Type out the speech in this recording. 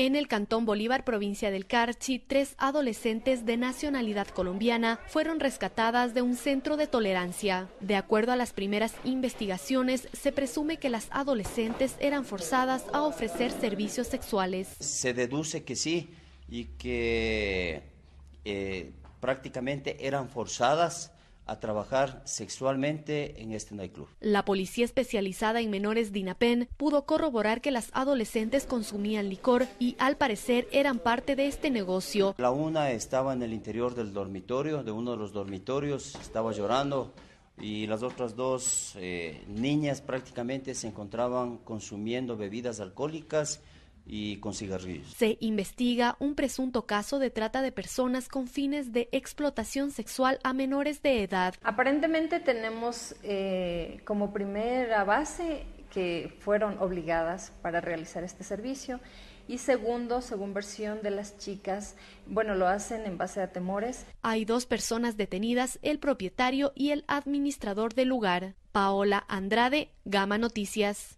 En el Cantón Bolívar, provincia del Carchi, tres adolescentes de nacionalidad colombiana fueron rescatadas de un centro de tolerancia. De acuerdo a las primeras investigaciones, se presume que las adolescentes eran forzadas a ofrecer servicios sexuales. Se deduce que sí y que eh, prácticamente eran forzadas a trabajar sexualmente en este nightclub. La policía especializada en menores de DINAPEN pudo corroborar que las adolescentes consumían licor y al parecer eran parte de este negocio. La una estaba en el interior del dormitorio, de uno de los dormitorios, estaba llorando y las otras dos eh, niñas prácticamente se encontraban consumiendo bebidas alcohólicas y con cigarrillos. Se investiga un presunto caso de trata de personas con fines de explotación sexual a menores de edad. Aparentemente tenemos eh, como primera base que fueron obligadas para realizar este servicio y segundo, según versión de las chicas, bueno, lo hacen en base a temores. Hay dos personas detenidas, el propietario y el administrador del lugar. Paola Andrade, Gama Noticias.